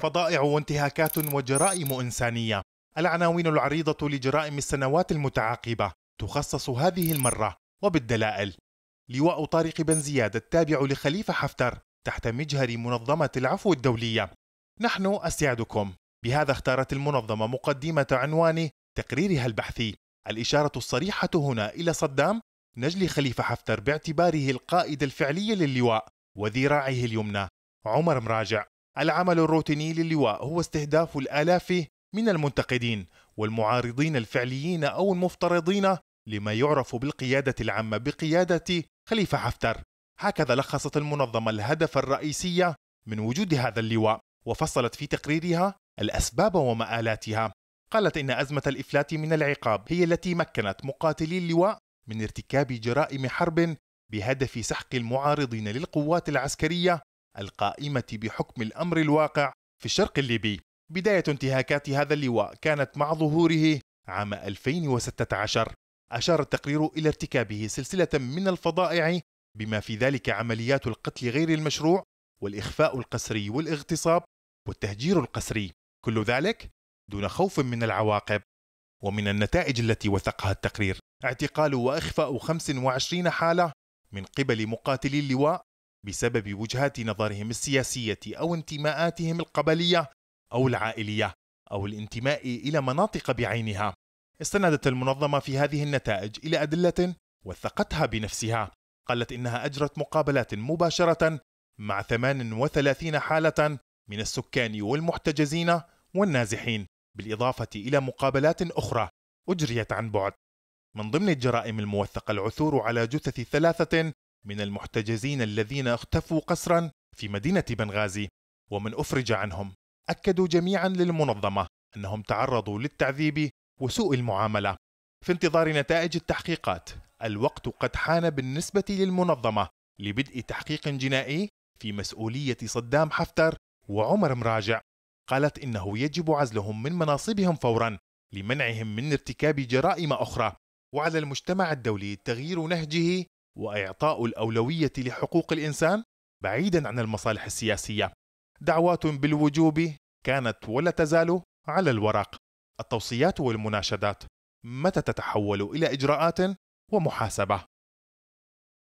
فضائع وانتهاكات وجرائم إنسانية العناوين العريضة لجرائم السنوات المتعاقبة تخصص هذه المرة وبالدلائل لواء طارق بن زياد التابع لخليفة حفتر تحت مجهر منظمة العفو الدولية نحن أسعدكم بهذا اختارت المنظمة مقدمة عنوان تقريرها البحثي الإشارة الصريحة هنا إلى صدام نجل خليفة حفتر باعتباره القائد الفعلي للواء وذراعه اليمنى عمر مراجع العمل الروتيني للواء هو استهداف الآلاف من المنتقدين والمعارضين الفعليين أو المفترضين لما يعرف بالقيادة العامة بقيادة خليفة حفتر هكذا لخصت المنظمة الهدف الرئيسي من وجود هذا اللواء وفصلت في تقريرها الأسباب ومآلاتها قالت إن أزمة الإفلات من العقاب هي التي مكنت مقاتلي اللواء من ارتكاب جرائم حرب بهدف سحق المعارضين للقوات العسكرية القائمة بحكم الأمر الواقع في الشرق الليبي بداية انتهاكات هذا اللواء كانت مع ظهوره عام 2016 أشار التقرير إلى ارتكابه سلسلة من الفضائع بما في ذلك عمليات القتل غير المشروع والإخفاء القسري والاغتصاب والتهجير القسري كل ذلك دون خوف من العواقب ومن النتائج التي وثقها التقرير اعتقال وإخفاء 25 حالة من قبل مقاتلي اللواء بسبب وجهات نظرهم السياسية أو انتماءاتهم القبلية أو العائلية أو الانتماء إلى مناطق بعينها. استندت المنظمة في هذه النتائج إلى أدلة وثقتها بنفسها. قالت إنها أجرت مقابلات مباشرة مع 38 حالة من السكان والمحتجزين والنازحين، بالإضافة إلى مقابلات أخرى أجريت عن بعد. من ضمن الجرائم الموثقة العثور على جثث ثلاثة من المحتجزين الذين اختفوا قسرا في مدينة بنغازي ومن أفرج عنهم أكدوا جميعا للمنظمة أنهم تعرضوا للتعذيب وسوء المعاملة في انتظار نتائج التحقيقات الوقت قد حان بالنسبة للمنظمة لبدء تحقيق جنائي في مسؤولية صدام حفتر وعمر مراجع قالت إنه يجب عزلهم من مناصبهم فورا لمنعهم من ارتكاب جرائم أخرى وعلى المجتمع الدولي تغيير نهجه واعطاء الاولويه لحقوق الانسان بعيدا عن المصالح السياسيه دعوات بالوجوب كانت ولا تزال على الورق التوصيات والمناشدات متى تتحول الى اجراءات ومحاسبه